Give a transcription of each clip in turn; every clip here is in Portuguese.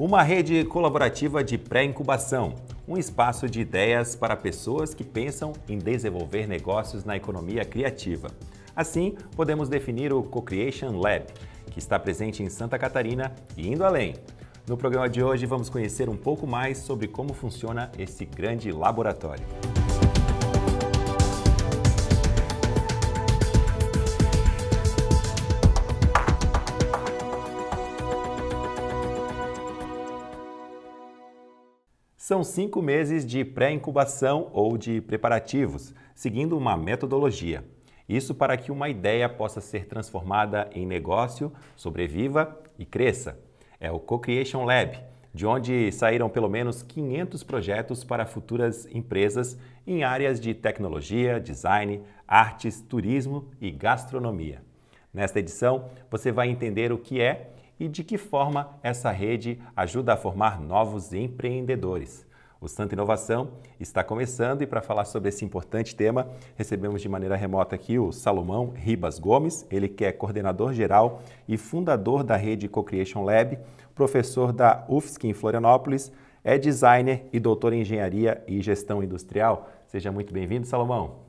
Uma rede colaborativa de pré-incubação, um espaço de ideias para pessoas que pensam em desenvolver negócios na economia criativa. Assim, podemos definir o Co-Creation Lab, que está presente em Santa Catarina e indo além. No programa de hoje, vamos conhecer um pouco mais sobre como funciona esse grande laboratório. são cinco meses de pré-incubação ou de preparativos, seguindo uma metodologia. Isso para que uma ideia possa ser transformada em negócio, sobreviva e cresça. É o Co-Creation Lab, de onde saíram pelo menos 500 projetos para futuras empresas em áreas de tecnologia, design, artes, turismo e gastronomia. Nesta edição, você vai entender o que é e de que forma essa rede ajuda a formar novos empreendedores. O Santa Inovação está começando e para falar sobre esse importante tema, recebemos de maneira remota aqui o Salomão Ribas Gomes, ele que é coordenador geral e fundador da rede Co-Creation Lab, professor da UFSC em Florianópolis, é designer e doutor em engenharia e gestão industrial. Seja muito bem-vindo, Salomão.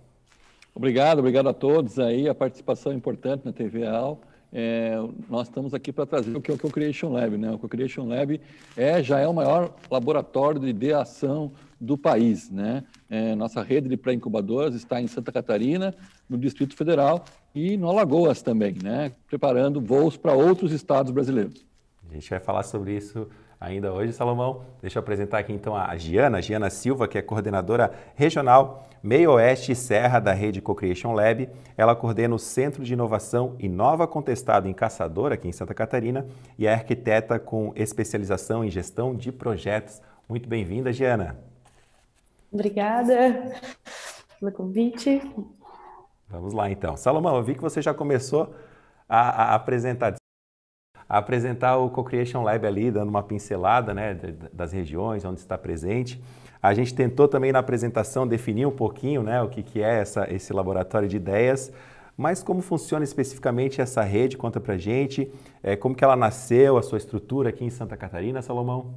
Obrigado, obrigado a todos aí, a participação é importante na TV Al é, nós estamos aqui para trazer o que é o Co-Creation é Lab. Né? O Co-Creation é Lab é, já é o maior laboratório de ideação do país. Né? É, nossa rede de pré-incubadoras está em Santa Catarina, no Distrito Federal e no Alagoas também, né? preparando voos para outros estados brasileiros. A gente vai falar sobre isso ainda hoje, Salomão. Deixa eu apresentar aqui então a Giana, Giana Silva, que é coordenadora regional Meio Oeste e Serra da rede Co-Creation Lab. Ela coordena o Centro de Inovação e Nova Contestado em Caçador, aqui em Santa Catarina, e é arquiteta com especialização em gestão de projetos. Muito bem-vinda, Giana. Obrigada pelo convite. Vamos lá então. Salomão, eu vi que você já começou a, a apresentar apresentar o Co-Creation Lab ali, dando uma pincelada né, das regiões onde está presente. A gente tentou também na apresentação definir um pouquinho né, o que, que é essa, esse laboratório de ideias, mas como funciona especificamente essa rede, conta a gente, é, como que ela nasceu, a sua estrutura aqui em Santa Catarina, Salomão?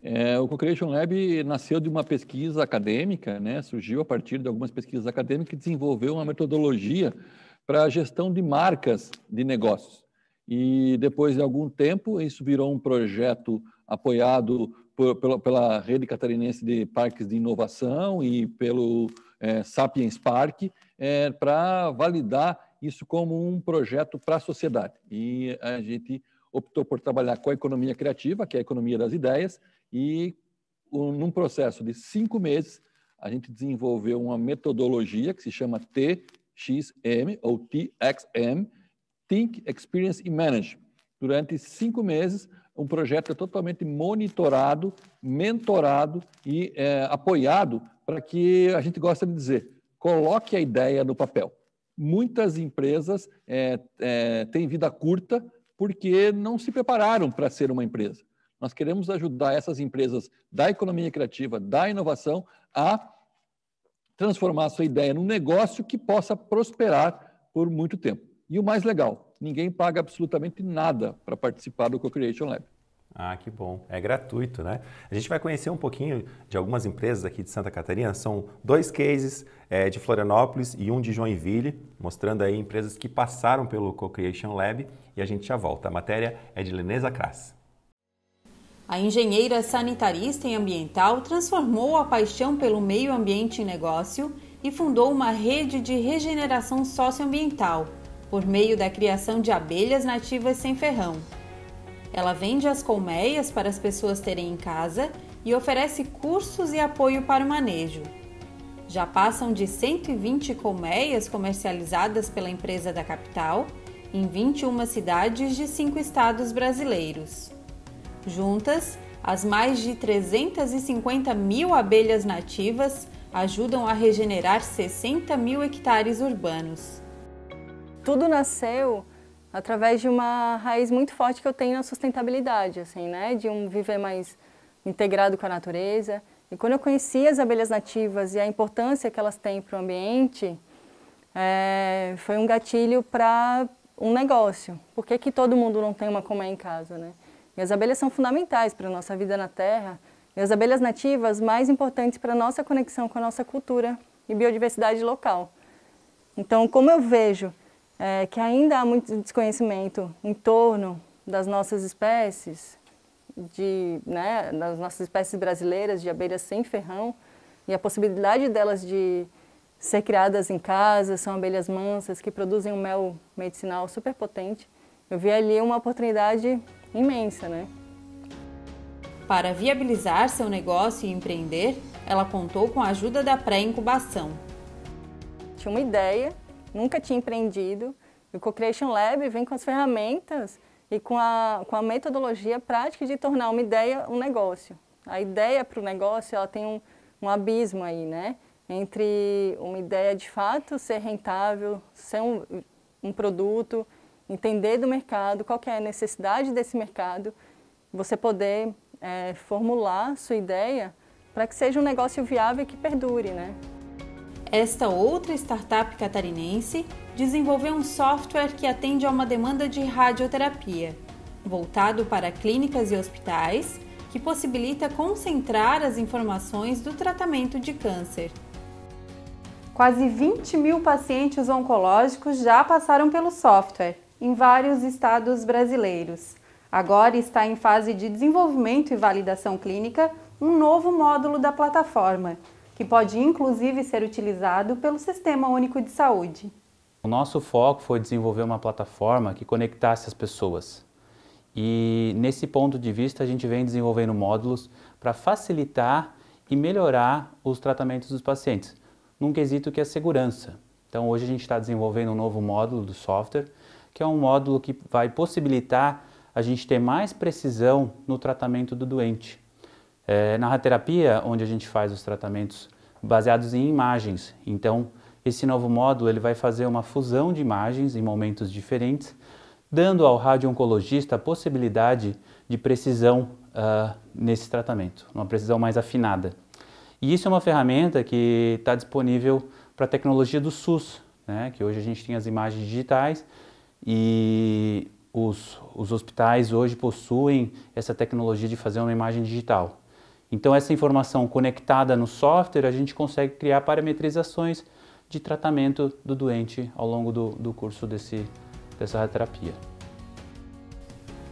É, o Co-Creation Lab nasceu de uma pesquisa acadêmica, né? surgiu a partir de algumas pesquisas acadêmicas que desenvolveu uma metodologia para a gestão de marcas de negócios. E depois de algum tempo, isso virou um projeto apoiado por, pela, pela, Rede Catarinense de Parques de Inovação e pelo é, Sapiens Park, é, para validar isso como um projeto para a sociedade. E a gente optou por trabalhar com a economia criativa, que é a economia das ideias, e um, num processo de cinco meses, a gente desenvolveu uma metodologia que se chama TXM, ou TXM, Think, Experience e Manage. Durante cinco meses, um projeto é totalmente monitorado, mentorado e é, apoiado para que a gente gosta de dizer, coloque a ideia no papel. Muitas empresas é, é, têm vida curta porque não se prepararam para ser uma empresa. Nós queremos ajudar essas empresas da economia criativa, da inovação, a transformar a sua ideia num negócio que possa prosperar por muito tempo. E o mais legal, ninguém paga absolutamente nada para participar do Co-Creation Lab. Ah, que bom. É gratuito, né? A gente vai conhecer um pouquinho de algumas empresas aqui de Santa Catarina. São dois cases é, de Florianópolis e um de Joinville, mostrando aí empresas que passaram pelo Co-Creation Lab e a gente já volta. A matéria é de Leneza Kras. A engenheira sanitarista e ambiental transformou a paixão pelo meio ambiente em negócio e fundou uma rede de regeneração socioambiental por meio da criação de abelhas nativas sem ferrão. Ela vende as colmeias para as pessoas terem em casa e oferece cursos e apoio para o manejo. Já passam de 120 colmeias comercializadas pela empresa da capital em 21 cidades de cinco estados brasileiros. Juntas, as mais de 350 mil abelhas nativas ajudam a regenerar 60 mil hectares urbanos tudo nasceu através de uma raiz muito forte que eu tenho na sustentabilidade, assim, né? De um viver mais integrado com a natureza. E quando eu conheci as abelhas nativas e a importância que elas têm para o ambiente, é, foi um gatilho para um negócio. Por que, que todo mundo não tem uma colmeia em casa, né? E as abelhas são fundamentais para a nossa vida na Terra. E as abelhas nativas mais importantes para a nossa conexão com a nossa cultura e biodiversidade local. Então, como eu vejo é, que ainda há muito desconhecimento em torno das nossas espécies, de, né, das nossas espécies brasileiras de abelhas sem ferrão e a possibilidade delas de ser criadas em casa, são abelhas mansas que produzem um mel medicinal super potente. Eu vi ali uma oportunidade imensa, né? Para viabilizar seu negócio e empreender, ela contou com a ajuda da pré-incubação. Tinha uma ideia nunca tinha empreendido. E o Co-Creation Lab vem com as ferramentas e com a, com a metodologia prática de tornar uma ideia um negócio. A ideia para o negócio ela tem um, um abismo aí, né? Entre uma ideia de fato ser rentável, ser um, um produto, entender do mercado, qual que é a necessidade desse mercado, você poder é, formular sua ideia para que seja um negócio viável e que perdure, né? Esta outra startup catarinense desenvolveu um software que atende a uma demanda de radioterapia, voltado para clínicas e hospitais, que possibilita concentrar as informações do tratamento de câncer. Quase 20 mil pacientes oncológicos já passaram pelo software, em vários estados brasileiros. Agora está em fase de desenvolvimento e validação clínica um novo módulo da plataforma, que pode inclusive ser utilizado pelo Sistema Único de Saúde. O nosso foco foi desenvolver uma plataforma que conectasse as pessoas. E nesse ponto de vista, a gente vem desenvolvendo módulos para facilitar e melhorar os tratamentos dos pacientes, num quesito que é segurança. Então, hoje a gente está desenvolvendo um novo módulo do software, que é um módulo que vai possibilitar a gente ter mais precisão no tratamento do doente. É, na radioterapia, onde a gente faz os tratamentos baseados em imagens, então esse novo módulo ele vai fazer uma fusão de imagens em momentos diferentes, dando ao radiooncologista a possibilidade de precisão uh, nesse tratamento, uma precisão mais afinada. E isso é uma ferramenta que está disponível para a tecnologia do SUS, né? que hoje a gente tem as imagens digitais e os, os hospitais hoje possuem essa tecnologia de fazer uma imagem digital. Então, essa informação conectada no software, a gente consegue criar parametrizações de tratamento do doente ao longo do, do curso desse, dessa terapia.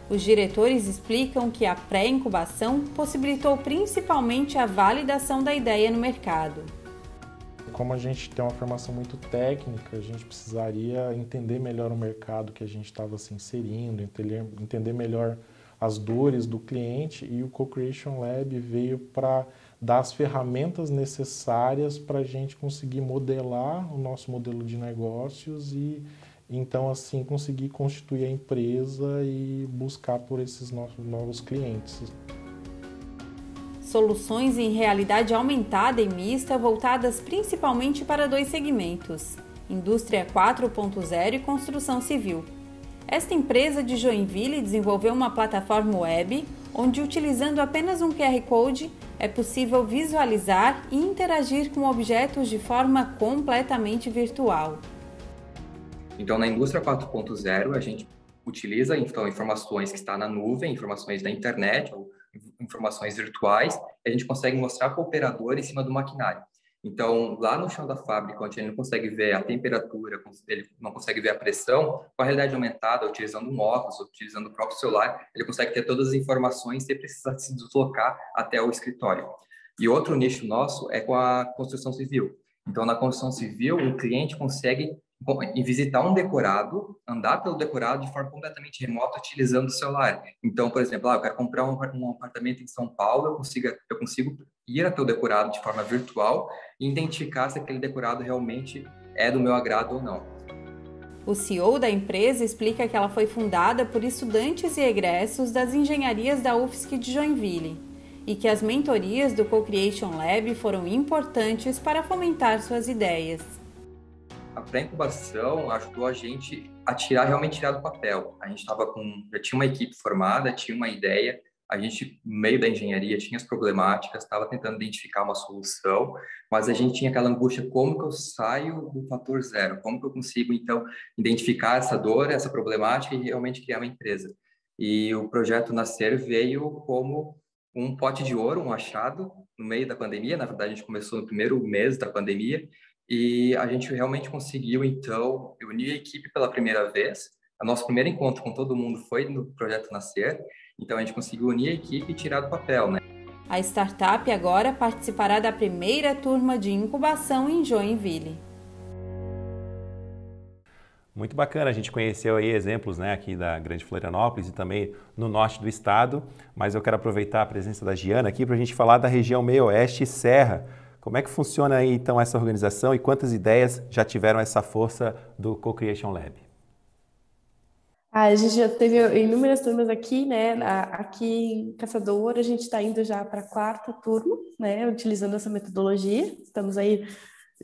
Os diretores explicam que a pré-incubação possibilitou principalmente a validação da ideia no mercado. Como a gente tem uma formação muito técnica, a gente precisaria entender melhor o mercado que a gente estava se inserindo, entender melhor as dores do cliente e o Co-Creation Lab veio para dar as ferramentas necessárias para a gente conseguir modelar o nosso modelo de negócios e então assim conseguir constituir a empresa e buscar por esses nossos novos clientes. Soluções em realidade aumentada e mista voltadas principalmente para dois segmentos: indústria 4.0 e construção civil. Esta empresa de Joinville desenvolveu uma plataforma web onde, utilizando apenas um QR Code, é possível visualizar e interagir com objetos de forma completamente virtual. Então, na indústria 4.0, a gente utiliza então informações que está na nuvem, informações da internet ou informações virtuais, a gente consegue mostrar para o operador em cima do maquinário. Então, lá no chão da fábrica, onde ele não consegue ver a temperatura, ele não consegue ver a pressão, com a realidade aumentada, utilizando um óculos, utilizando o próprio celular, ele consegue ter todas as informações sem precisar se deslocar até o escritório. E outro nicho nosso é com a construção civil. Então, na construção civil, o cliente consegue e visitar um decorado, andar pelo decorado de forma completamente remota utilizando o celular. Então, por exemplo, ah, eu quero comprar um, um apartamento em São Paulo, eu consigo, eu consigo ir até o decorado de forma virtual e identificar se aquele decorado realmente é do meu agrado ou não. O CEO da empresa explica que ela foi fundada por estudantes e egressos das engenharias da UFSC de Joinville e que as mentorias do Co-Creation Lab foram importantes para fomentar suas ideias a pré-incubação ajudou a gente a tirar, realmente tirar do papel. A gente estava com, já tinha uma equipe formada, tinha uma ideia, a gente, no meio da engenharia, tinha as problemáticas, estava tentando identificar uma solução, mas a gente tinha aquela angústia, como que eu saio do fator zero? Como que eu consigo, então, identificar essa dor, essa problemática e realmente criar uma empresa? E o projeto Nascer veio como um pote de ouro, um achado, no meio da pandemia. Na verdade, a gente começou no primeiro mês da pandemia e a gente realmente conseguiu, então, unir a equipe pela primeira vez. O nosso primeiro encontro com todo mundo foi no Projeto Nascer, então a gente conseguiu unir a equipe e tirar do papel, né? A startup agora participará da primeira turma de incubação em Joinville. Muito bacana, a gente conheceu aí exemplos né, aqui da Grande Florianópolis e também no norte do estado, mas eu quero aproveitar a presença da Giana aqui para a gente falar da região meio-oeste e serra, como é que funciona aí, então essa organização e quantas ideias já tiveram essa força do Co-Creation Lab? Ah, a gente já teve inúmeras turmas aqui, né? Aqui em Caçador, a gente está indo já para a quarta turma, né? Utilizando essa metodologia. Estamos aí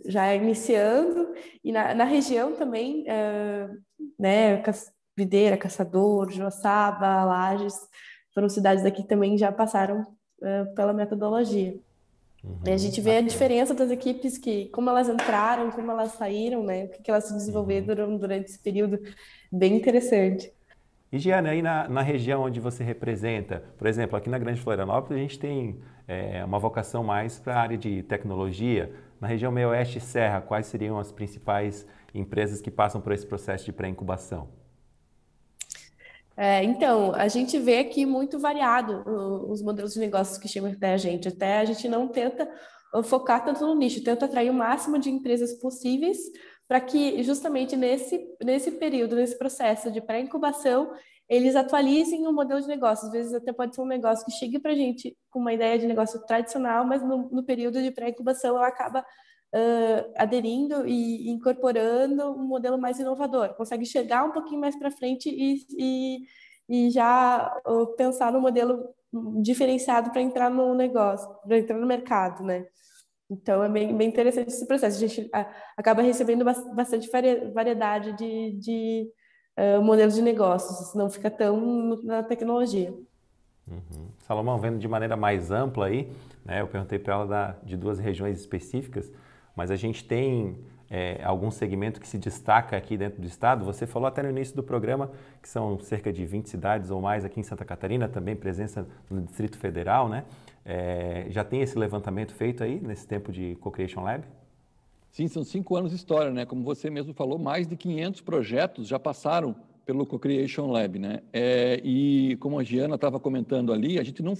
já iniciando. E na, na região também, uh, né? Videira, Caçador, Joaçaba, Lages, foram cidades aqui também já passaram uh, pela metodologia. Uhum. A gente vê a diferença das equipes que, como elas entraram, como elas saíram, né? O que, elas se desenvolveram uhum. durante esse período, bem interessante. E Giana, aí na, na, região onde você representa, por exemplo, aqui na Grande Florianópolis, a gente tem é, uma vocação mais para a área de tecnologia. Na região meio-oeste e serra, quais seriam as principais empresas que passam por esse processo de pré-incubação? É, então, a gente vê aqui muito variado os modelos de negócios que chegam até a gente. Até a gente não tenta uh, focar tanto no nicho, tenta atrair o máximo de empresas possíveis para que justamente nesse, nesse período, nesse processo de pré-incubação, eles atualizem o modelo de negócio. Às vezes até pode ser um negócio que chegue para a gente com uma ideia de negócio tradicional, mas no, no período de pré-incubação ela acaba uh, aderindo e incorporando um modelo mais inovador, consegue chegar um pouquinho mais para frente e, e, e já uh, pensar no modelo hum, diferenciado para entrar no negócio, para entrar no mercado, né? Então, é bem, bem interessante esse processo. A gente acaba recebendo bastante variedade de, de uh, modelos de negócios, não fica tão na tecnologia. Uhum. Salomão, vendo de maneira mais ampla aí, né, eu perguntei para ela da, de duas regiões específicas, mas a gente tem é, algum segmento que se destaca aqui dentro do estado. Você falou até no início do programa que são cerca de 20 cidades ou mais aqui em Santa Catarina, também presença no Distrito Federal, né? É, já tem esse levantamento feito aí nesse tempo de Co-Creation Lab? Sim, são cinco anos de história, né? Como você mesmo falou, mais de 500 projetos já passaram pelo Co-Creation Lab, né? É, e como a Giana estava comentando ali, a gente não,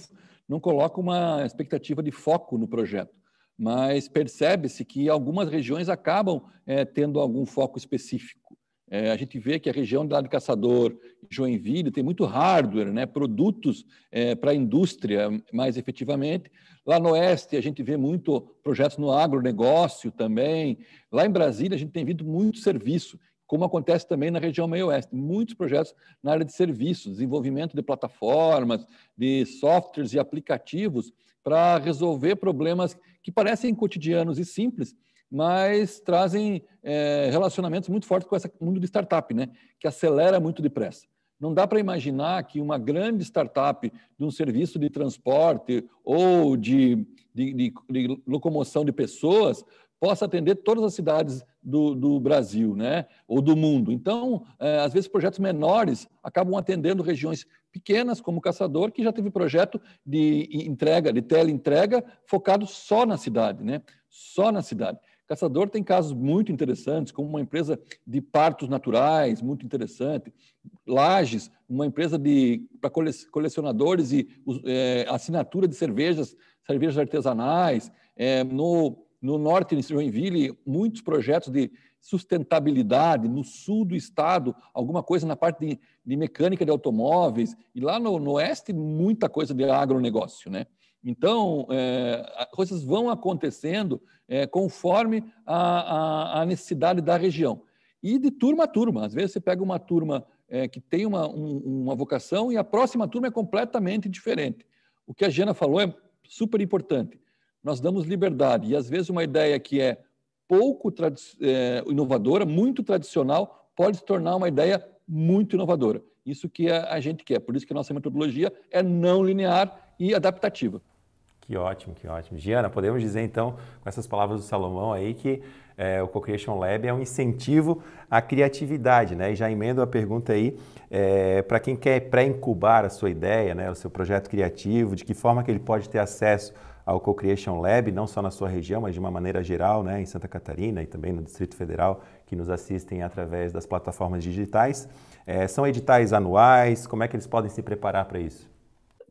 não coloca uma expectativa de foco no projeto mas percebe-se que algumas regiões acabam é, tendo algum foco específico. É, a gente vê que a região do Lado Caçador, Joinville, tem muito hardware, né, produtos é, para a indústria mais efetivamente. Lá no Oeste, a gente vê muito projetos no agronegócio também. Lá em Brasília, a gente tem vindo muito serviço, como acontece também na região meio-oeste. Muitos projetos na área de serviços, desenvolvimento de plataformas, de softwares e aplicativos para resolver problemas que parecem cotidianos e simples, mas trazem é, relacionamentos muito fortes com esse mundo de startup, né? que acelera muito depressa. Não dá para imaginar que uma grande startup de um serviço de transporte ou de, de, de, de locomoção de pessoas possa atender todas as cidades do, do Brasil né? ou do mundo. Então, é, às vezes, projetos menores acabam atendendo regiões pequenas, como o Caçador, que já teve projeto de entrega, de teleentrega, focado só na cidade, né? só na cidade. Caçador tem casos muito interessantes, como uma empresa de partos naturais, muito interessante. Lages, uma empresa de para colecionadores e é, assinatura de cervejas, cervejas artesanais. É, no no norte de Joinville, muitos projetos de sustentabilidade, no sul do estado, alguma coisa na parte de, de mecânica de automóveis, e lá no, no, oeste, muita coisa de agronegócio. Né? Então, é, coisas vão acontecendo é, conforme a, a, a, necessidade da região. E de turma a turma. Às vezes você pega uma turma é, que tem uma, um, uma vocação e a próxima turma é completamente diferente. O que a Jana falou é super importante nós damos liberdade. E às vezes uma ideia que é pouco é, inovadora, muito tradicional, pode se tornar uma ideia muito inovadora. Isso que a gente quer. Por isso que a nossa metodologia é não linear e adaptativa. Que ótimo, que ótimo. Giana, podemos dizer então, com essas palavras do Salomão aí, que é, o Co-Creation Lab é um incentivo à criatividade, né? E já emendo a pergunta aí, é, para quem quer pré-incubar a sua ideia, né, o seu projeto criativo, de que forma que ele pode ter acesso ao Co-Creation Lab, não só na sua região, mas de uma maneira geral, né, em Santa Catarina e também no Distrito Federal, que nos assistem através das plataformas digitais. É, são editais anuais? Como é que eles podem se preparar para isso?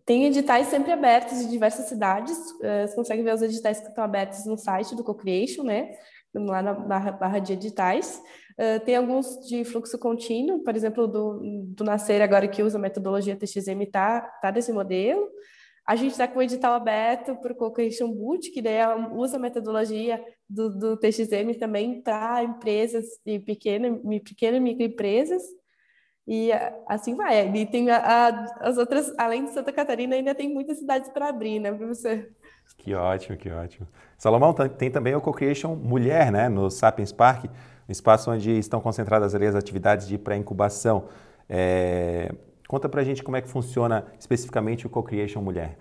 Tem editais sempre abertos de diversas cidades. É, você consegue ver os editais que estão abertos no site do Co-Creation, né? lá na barra, barra de editais. Uh, tem alguns de fluxo contínuo, por exemplo, do, do Nascer, agora que usa a metodologia TXM, está tá desse tá modelo. A gente está com o edital aberto para o Cocation Boot, que daí é usa a metodologia do, do TXM também para empresas e pequenas pequena e microempresas. E assim vai. E tem a, a, as outras, além de Santa Catarina, ainda tem muitas cidades para abrir, né, professor? Que ótimo, que ótimo. Salomão, tem também o Co-Creation Mulher, né, no Sapiens Park, um espaço onde estão concentradas ali as atividades de pré-incubação. É, Conta para a gente como é que funciona especificamente o Co-Creation Mulher.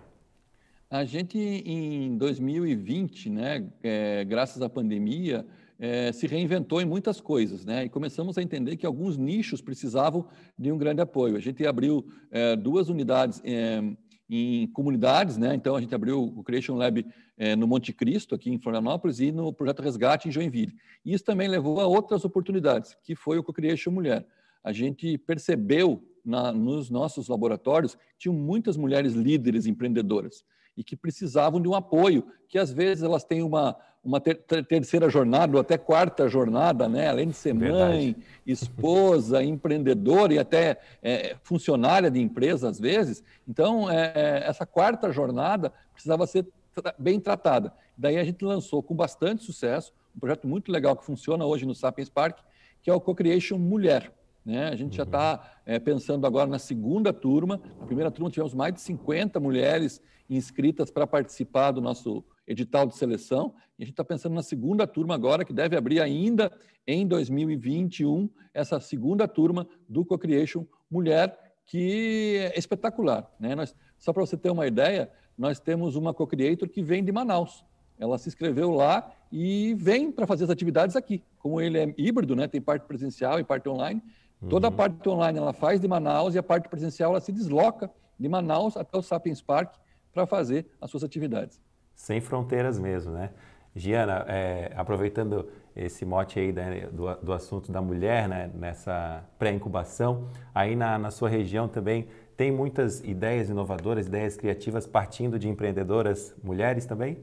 A gente, em 2020, né, é, graças à pandemia, é, se reinventou em muitas coisas, né? E começamos a entender que alguns nichos precisavam de um grande apoio. A gente abriu é, duas unidades é, em comunidades, né? Então a gente abriu o Creation Lab é, no Monte Cristo, aqui em Florianópolis, e no Projeto Resgate em Joinville. isso também levou a outras oportunidades, que foi o Co-Creation Mulher. A gente percebeu na, nos nossos laboratórios tinham muitas mulheres líderes empreendedoras e que precisavam de um apoio, que às vezes elas têm uma, uma ter, terceira jornada ou até quarta jornada, né? além de ser mãe, esposa, empreendedora e até é, funcionária de empresa às vezes. Então, é, é, essa quarta jornada precisava ser tra bem tratada. Daí a gente lançou com bastante sucesso um projeto muito legal que funciona hoje no Sapiens Park, que é o Co-Creation Mulher. Né? A gente já está uhum. é, pensando agora na segunda turma. Na primeira turma tivemos mais de 50 mulheres inscritas para participar do nosso edital de seleção. E a gente está pensando na segunda turma agora, que deve abrir ainda em 2021, essa segunda turma do Co-Creation Mulher, que é espetacular. Né? Nós, só para você ter uma ideia, nós temos uma co-creator que vem de Manaus. Ela se inscreveu lá e vem para fazer as atividades aqui. Como ele é híbrido, né? tem parte presencial e parte online, Toda a uhum. parte online ela faz de Manaus e a parte presencial ela se desloca de Manaus até o Sapiens Park para fazer as suas atividades. Sem fronteiras mesmo, né? Giana, é, aproveitando esse mote aí né, do, do, assunto da mulher, né, nessa pré-incubação, aí na, na sua região também tem muitas ideias inovadoras, ideias criativas partindo de empreendedoras mulheres também?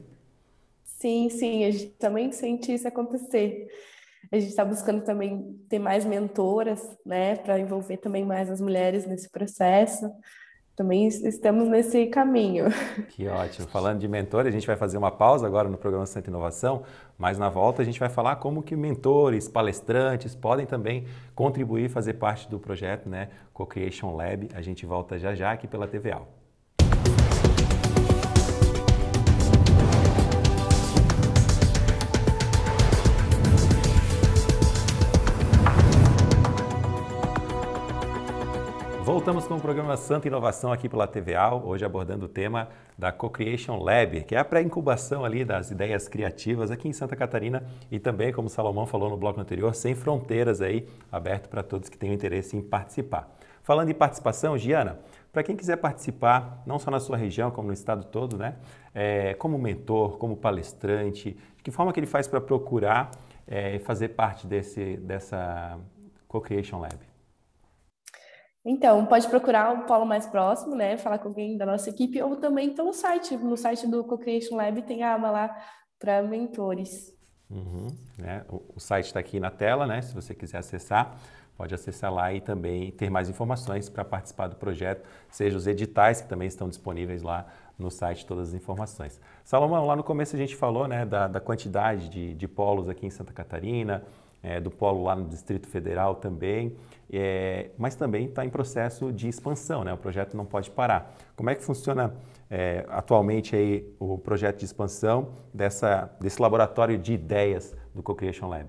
Sim, sim, a gente também sente isso acontecer. A gente está buscando também ter mais mentoras, né, para envolver também mais as mulheres nesse processo. Também estamos nesse caminho. Que ótimo. Falando de mentor, a gente vai fazer uma pausa agora no programa Santa Inovação, mas na volta a gente vai falar como que mentores, palestrantes podem também contribuir, fazer parte do projeto, né, Co-Creation Lab. A gente volta já já aqui pela TVA. Voltamos com o programa Santa Inovação aqui pela TVAL, hoje abordando o tema da Co-Creation Lab, que é a pré-incubação ali das ideias criativas aqui em Santa Catarina e também, como Salomão falou no bloco anterior, sem fronteiras aí, aberto para todos que tenham interesse em participar. Falando em participação, Giana, para quem quiser participar, não só na sua região, como no estado todo, né? É, como mentor, como palestrante, de que forma que ele faz para procurar e é, fazer parte desse, dessa Co-Creation Lab? Então, pode procurar o polo mais próximo, né? Falar com alguém da nossa equipe ou também no site. No site do Co-Creation Lab tem a aba lá para mentores. Uhum, né? o, o, site está aqui na tela, né? Se você quiser acessar, pode acessar lá e também ter mais informações para participar do projeto, seja os editais que também estão disponíveis lá no site, todas as informações. Salomão, lá no começo a gente falou né, da, da quantidade de, de polos aqui em Santa Catarina, é, do polo lá no Distrito Federal também, é, mas também está em processo de expansão, né? o projeto não pode parar. Como é que funciona é, atualmente aí o projeto de expansão dessa, desse laboratório de ideias do Co-Creation Lab?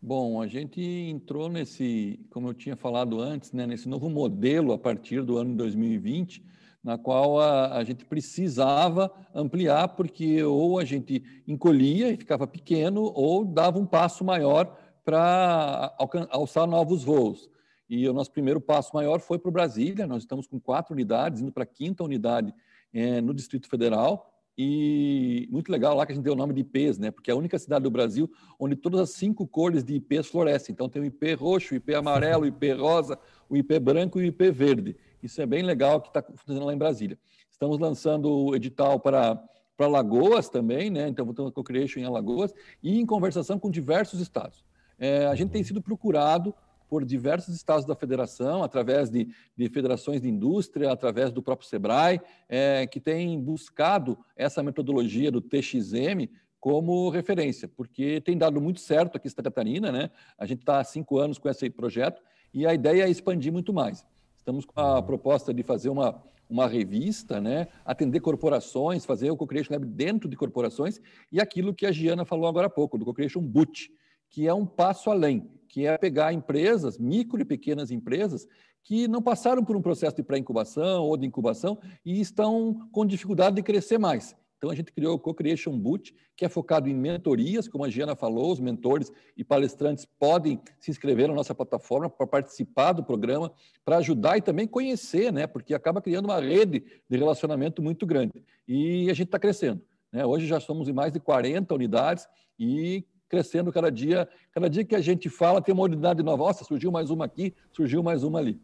Bom, a gente entrou nesse, como eu tinha falado antes, né, nesse novo modelo a partir do ano 2020, na qual a, a, gente precisava ampliar, porque ou a gente encolhia e ficava pequeno, ou dava um passo maior para alçar novos voos. E o nosso primeiro passo maior foi para Brasília, nós estamos com quatro unidades, indo para a quinta unidade é, no Distrito Federal, e muito legal lá que a gente deu o nome de IPs, né? Porque é a única cidade do Brasil onde todas as cinco cores de IPs florescem. Então tem o IP roxo, o IP amarelo, o IP rosa, o IP branco e o IP verde. Isso é bem legal que está acontecendo lá em Brasília. Estamos lançando o edital para para Alagoas também, né? Então, voltando ao co-creation em Alagoas, e em conversação com diversos estados. É, a gente tem uhum. sido procurado por diversos estados da federação, através de, de federações de indústria, através do próprio SEBRAE, é, que tem buscado essa metodologia do TXM como referência, porque tem dado muito certo aqui em Santa Catarina, né? A gente está há cinco anos com esse projeto e a ideia é expandir muito mais. Estamos com a uhum. proposta de fazer uma, uma revista, né? atender corporações, fazer o Co-Creation Lab dentro de corporações e aquilo que a Giana falou agora há pouco, do Co-Creation Boot, que é um passo além, que é pegar empresas, micro e pequenas empresas, que não passaram por um processo de pré-incubação ou de incubação e estão com dificuldade de crescer mais. Então, a gente criou o Co-Creation Boot, que é focado em mentorias, como a Giana falou, os mentores e palestrantes podem se inscrever na nossa plataforma para participar do programa, para ajudar e também conhecer, né? porque acaba criando uma rede de relacionamento muito grande. E a gente está crescendo. Né? Hoje já somos em mais de 40 unidades e crescendo cada dia. Cada dia que a gente fala, tem uma unidade nova. Nossa, surgiu mais uma aqui, surgiu mais uma ali.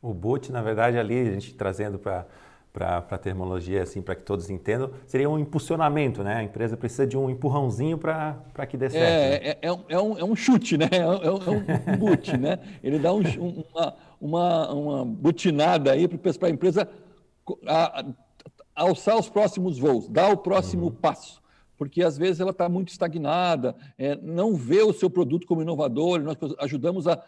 O boot, na verdade, ali, a gente trazendo para para a terminologia, assim, para que todos entendam, seria um impulsionamento, né? A empresa precisa de um empurrãozinho para que dê é, certo. É, né? é, é, um, é, um, é um chute, né? É, é, é um, boot, né? Ele dá um, uma, uma, uma butinada aí para a empresa alçar os próximos voos, dar o próximo uhum. passo porque às vezes ela está muito estagnada, é, não vê o seu produto como inovador, nós ajudamos a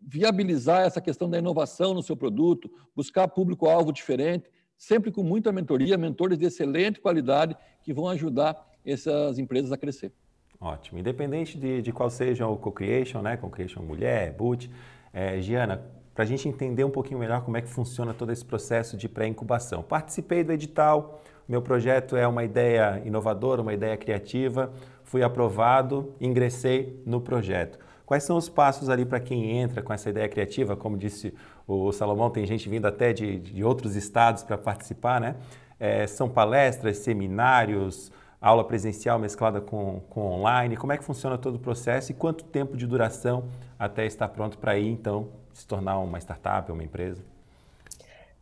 viabilizar essa questão da inovação no seu produto, buscar público-alvo diferente, sempre com muita mentoria, mentores de excelente qualidade que vão ajudar essas empresas a crescer. Ótimo. Independente de, de qual seja o co-creation, né? Co-creation mulher, boot. É, Giana, para a gente entender um pouquinho melhor como é que funciona todo esse processo de pré-incubação. Participei do edital, meu projeto é uma ideia inovadora, uma ideia criativa, fui aprovado, ingressei no projeto. Quais são os passos ali para quem entra com essa ideia criativa? Como disse o Salomão tem gente vindo até de, de outros estados para participar, né? É, são palestras, seminários, aula presencial mesclada com, com online? Como é que funciona todo o processo e quanto tempo de duração até estar pronto para ir, então, se tornar uma startup, uma empresa?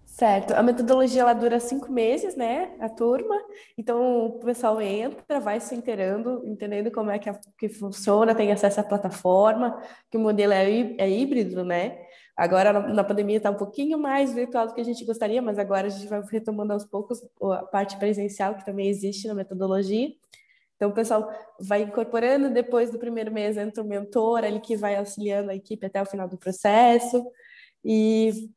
Certo. A metodologia ela dura cinco meses, né? A turma. Então o pessoal entra, vai se inteirando, entendendo como é que, a, que funciona, tem acesso à plataforma, que o modelo é, é híbrido, né? Agora, na pandemia, está um pouquinho mais virtual do que a gente gostaria, mas agora a gente vai retomando aos poucos a parte presencial, que também existe na metodologia. Então, o pessoal vai incorporando, depois do primeiro mês entra o mentor ali que vai auxiliando a equipe até o final do processo. E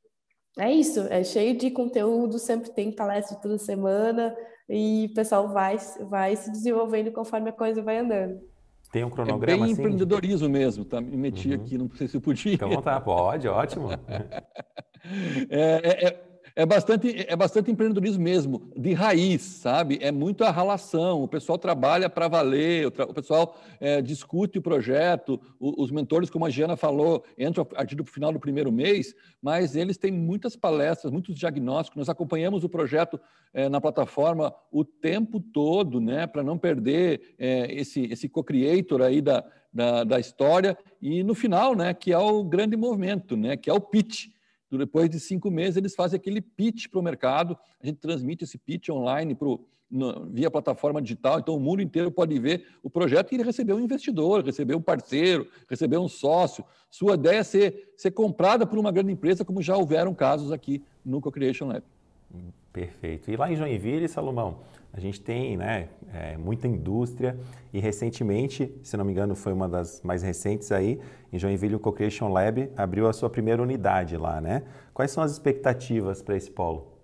é isso, é cheio de conteúdo, sempre tem palestra toda semana e o pessoal vai, vai se desenvolvendo conforme a coisa vai andando. Tem um é cronograma é bem assim, empreendedorismo mesmo, tá? Me meti uhum. aqui, não sei se eu podia. Então tá, pode, ótimo. é, é, é é bastante, é bastante empreendedorismo mesmo, de raiz, sabe? É muito a relação, o pessoal trabalha para valer, o, o pessoal é, discute o projeto, o, os mentores, como a Giana falou, entram a partir do final do primeiro mês, mas eles têm muitas palestras, muitos diagnósticos, nós acompanhamos o projeto é, na plataforma o tempo todo, né? Para não perder é, esse, esse co-creator aí da, da, da história e no final, né? Que é o grande movimento, né? Que é o pitch, depois de cinco meses, eles fazem aquele pitch para o mercado. A gente transmite esse pitch online pro, no, via plataforma digital. Então, o mundo inteiro pode ver o projeto e ele recebeu um investidor, recebeu um parceiro, recebeu um sócio. Sua ideia é ser, ser comprada por uma grande empresa, como já houveram casos aqui no Co-Creation Lab. Perfeito. E lá em Joinville, Salomão, a gente tem né, é, muita indústria e recentemente, se não me engano, foi uma das mais recentes aí, em Joinville o Co-Creation Lab abriu a sua primeira unidade lá, né? Quais são as expectativas para esse polo?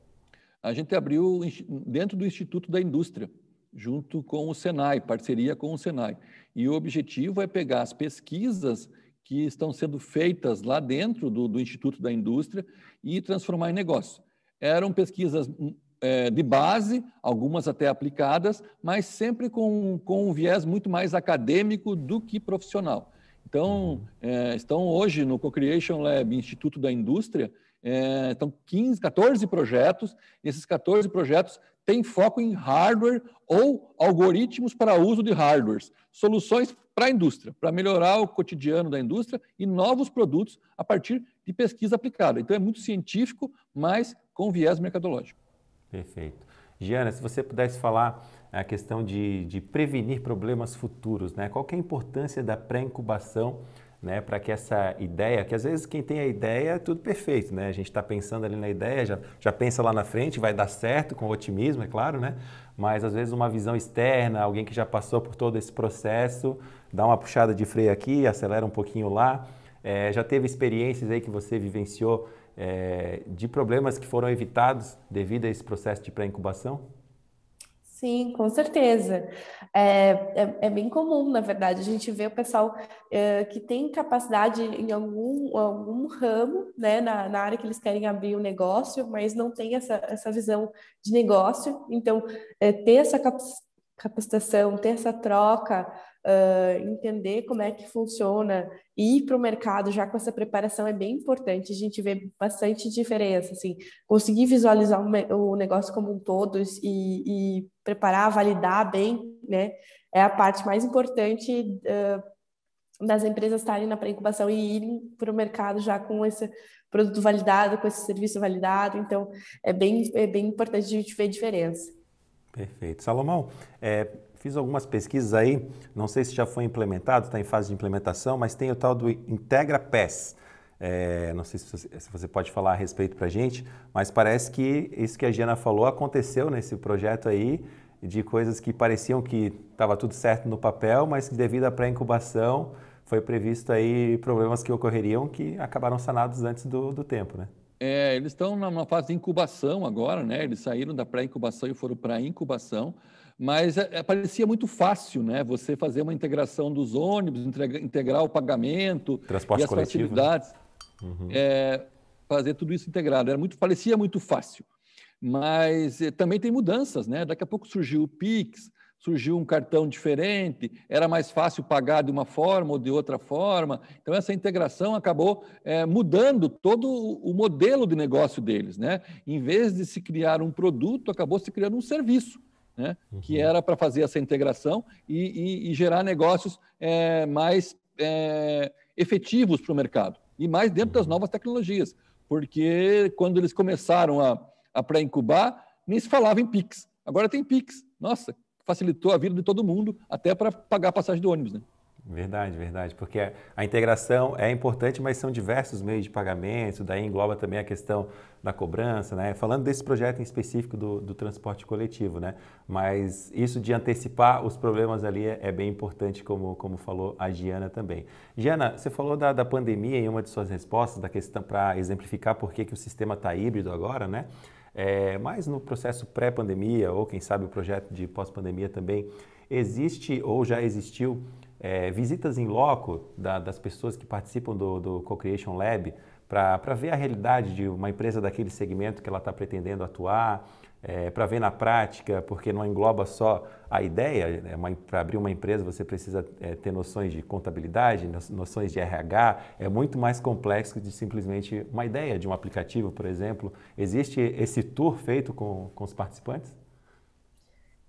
A gente abriu dentro do Instituto da Indústria, junto com o Senai, parceria com o Senai. E o objetivo é pegar as pesquisas que estão sendo feitas lá dentro do, do Instituto da Indústria e transformar em negócio eram pesquisas hum, é, de base, algumas até aplicadas, mas sempre com, com um viés muito mais acadêmico do que profissional. Então, uhum. é, estão hoje no Co-Creation Lab, Instituto da Indústria, é, então, 15, 14 projetos, e esses 14 projetos têm foco em hardware ou algoritmos para uso de hardwares, soluções para a indústria, para melhorar o cotidiano da indústria e novos produtos a partir de pesquisa aplicada. Então, é muito científico, mas com viés mercadológico. Perfeito. Giana, se você pudesse falar a questão de, de prevenir problemas futuros, né? qual é a importância da pré-incubação né, para que essa ideia, que às vezes quem tem a ideia é tudo perfeito, né? A gente está pensando ali na ideia, já, já pensa lá na frente, vai dar certo com otimismo, é claro, né? Mas às vezes uma visão externa, alguém que já passou por todo esse processo, dá uma puxada de freio aqui, acelera um pouquinho lá. É, já teve experiências aí que você vivenciou é, de problemas que foram evitados devido a esse processo de pré-incubação? Sim, com certeza. É, é, é, bem comum, na verdade, a gente vê o pessoal é, que tem capacidade em algum, algum ramo, né, na, na área que eles querem abrir o um negócio, mas não tem essa, essa visão de negócio. Então, é, ter essa capacitação, ter essa troca, uh, entender como é que funciona, ir para o mercado já com essa preparação é bem importante. A gente vê bastante diferença, assim, conseguir visualizar o negócio como um todo e, e preparar, validar bem, né? É a parte mais importante uh, das empresas estarem na pré-incubação e irem para o mercado já com esse produto validado, com esse serviço validado. Então, é bem, é bem importante a gente ver a diferença. Perfeito. Salomão, é, fiz algumas pesquisas aí, não sei se já foi implementado, está em fase de implementação, mas tem o tal do Integra PES. É, não sei se você pode falar a respeito para a gente, mas parece que isso que a Giana falou aconteceu nesse projeto aí, de coisas que pareciam que estava tudo certo no papel, mas que devido à pré-incubação foi previsto aí problemas que ocorreriam que acabaram sanados antes do, do tempo, né? É, eles estão numa fase de incubação agora, né? Eles saíram da pré-incubação e foram para a incubação, mas é, é, parecia muito fácil, né? Você fazer uma integração dos ônibus, integrar o pagamento Transporte e as coletivo, né? facilidades, né? uhum. é, fazer tudo isso integrado. Era muito, parecia muito fácil, mas eh, também tem mudanças, né? Daqui a pouco surgiu o Pix, surgiu um cartão diferente, era mais fácil pagar de uma forma ou de outra forma. Então, essa integração acabou é, mudando todo o modelo de negócio deles. Né? Em vez de se criar um produto, acabou se criando um serviço. Né? Uhum. Que era para fazer essa integração e, e, e gerar negócios é, mais é, efetivos para o mercado e mais dentro das uhum. novas tecnologias, porque quando eles começaram a, a pré-incubar, nem se falava em PIX, agora tem PIX. Nossa, facilitou a vida de todo mundo, até para pagar a passagem do ônibus. Né? Verdade, verdade, porque a integração é importante, mas são diversos meios de pagamento, daí engloba também a questão da cobrança, né? Falando desse projeto em específico do, do transporte coletivo, né? Mas isso de antecipar os problemas ali é, é, bem importante, como, como falou a Giana também. Giana, você falou da, da pandemia em uma de suas respostas, da questão para exemplificar por que, que o sistema está híbrido agora, né? É, mas no processo pré-pandemia, ou quem sabe o projeto de pós-pandemia também, existe ou já existiu é, visitas em loco da, das pessoas que participam do, do Co-Creation Lab para ver a realidade de uma empresa daquele segmento que ela está pretendendo atuar, é, eh, para ver na prática, porque não engloba só a ideia. Né? para abrir uma empresa você precisa é, ter noções de contabilidade, noções de RH. É muito mais complexo de simplesmente uma ideia de um aplicativo, por exemplo. Existe esse tour feito com, com os participantes?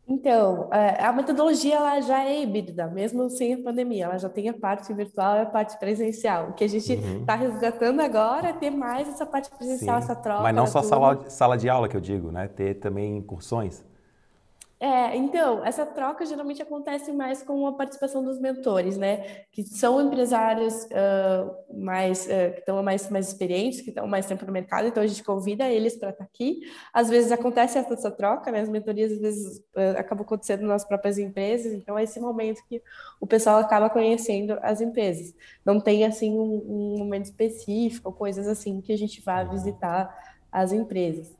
Então, é, a metodologia ela já é híbrida, mesmo sem a pandemia. Ela já tem a parte virtual e a parte presencial. O que a gente está uhum. Tá resgatando agora é ter mais essa parte presencial, Sim. essa troca. Mas não só sala, sala de aula que eu digo, né? Ter também incursões. É, então, essa troca geralmente acontece mais com a participação dos mentores, né? Que são empresários uh, mais, uh, que estão mais, mais experientes, que estão mais tempo no mercado, então a gente convida eles para estar tá aqui. Às vezes acontece essa, essa troca, né? As mentorias às vezes uh, acabam acontecendo nas próprias empresas, então é esse momento que o pessoal acaba conhecendo as empresas. Não tem, assim, um, um momento específico, coisas assim que a gente vá visitar as empresas.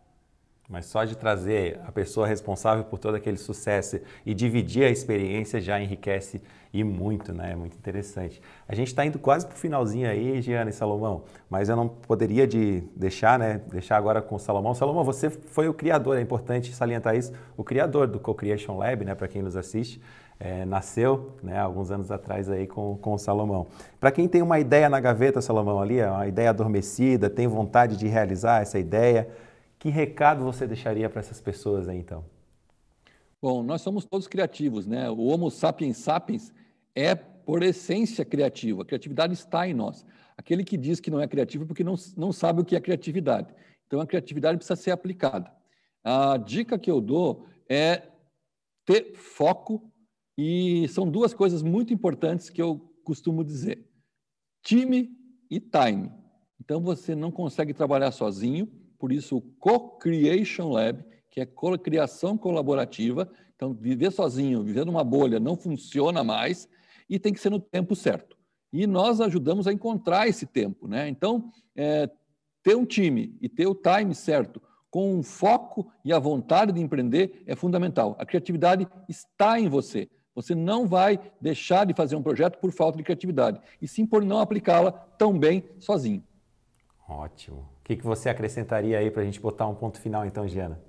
Mas só de trazer a pessoa responsável por todo aquele sucesso e dividir a experiência já enriquece e muito, né? É muito interessante. A gente está indo quase para o finalzinho aí, Giana e Salomão, mas eu não poderia de deixar, né? Deixar agora com o Salomão. Salomão, você foi o criador, é importante salientar isso, o criador do Co-Creation Lab, né? Para quem nos assiste. É, nasceu né, alguns anos atrás aí com, com o Salomão. Para quem tem uma ideia na gaveta, Salomão, ali, é uma ideia adormecida, tem vontade de realizar essa ideia, que recado você deixaria para essas pessoas aí, então? Bom, nós somos todos criativos, né? O Homo sapiens sapiens é, por essência, criativo. A criatividade está em nós. Aquele que diz que não é criativo é porque não, não sabe o que é criatividade. Então, a criatividade precisa ser aplicada. A dica que eu dou é ter foco e são duas coisas muito importantes que eu costumo dizer: time e time. Então, você não consegue trabalhar sozinho por isso o Co-Creation Lab, que é criação colaborativa. Então, viver sozinho, viver numa bolha, não funciona mais e tem que ser no tempo certo. E nós ajudamos a encontrar esse tempo. Né? Então, é, ter um time e ter o time certo, com um foco e a vontade de empreender, é fundamental. A criatividade está em você. Você não vai deixar de fazer um projeto por falta de criatividade, e sim por não aplicá-la tão bem sozinho. Ótimo. O que, que você acrescentaria aí para a gente botar um ponto final, então, Giana?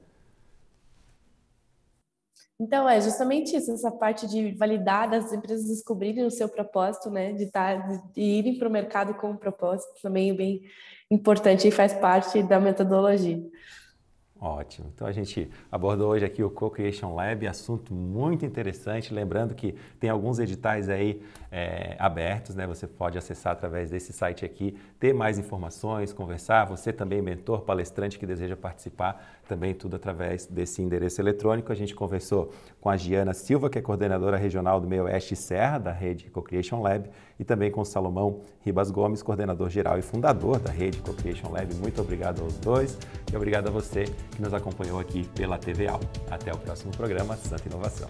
Então, é justamente isso, essa parte de validar das empresas descobrirem o seu propósito, né? De, tar, tá, de irem para o mercado com um propósito também é bem importante e faz parte da metodologia. Ótimo. Então a gente abordou hoje aqui o Co-Creation Lab, assunto muito interessante. Lembrando que tem alguns editais aí é, abertos, né? Você pode acessar através desse site aqui, ter mais informações, conversar. Você também, é mentor, palestrante que deseja participar, também tudo através desse endereço eletrônico. A gente conversou com a Giana Silva, que é coordenadora regional do Meio Oeste e Serra, da rede Co-Creation Lab, e também com o Salomão Ribas Gomes, coordenador geral e fundador da rede Co-Creation Lab. Muito obrigado aos dois e obrigado a você que nos acompanhou aqui pela TV Al. Até o próximo programa Santa Inovação.